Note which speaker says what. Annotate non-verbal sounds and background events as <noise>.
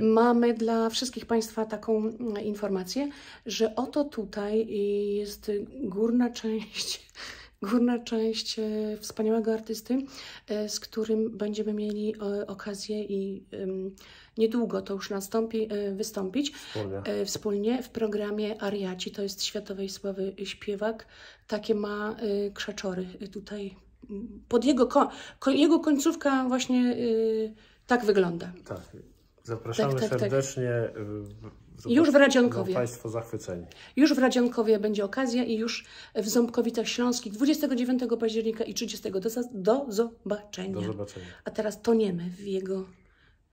Speaker 1: Mamy dla wszystkich Państwa taką mm, informację, że oto tutaj jest górna część, <laughs> górna część e, wspaniałego artysty, e, z którym będziemy mieli e, okazję i niedługo to już nastąpi, wystąpić wspólnie. wspólnie w programie Ariaci, to jest światowej sławy śpiewak. Takie ma krzaczory tutaj. Pod jego, jego końcówka właśnie tak wygląda.
Speaker 2: Tak. Zapraszamy tak, tak, tak. serdecznie. Tak. Już w Radzionkowie. Państwo zachwyceni.
Speaker 1: Już w Radzionkowie będzie okazja i już w Ząbkowicach Śląskich 29 października i 30 do, do zobaczenia. Do zobaczenia. A teraz toniemy w jego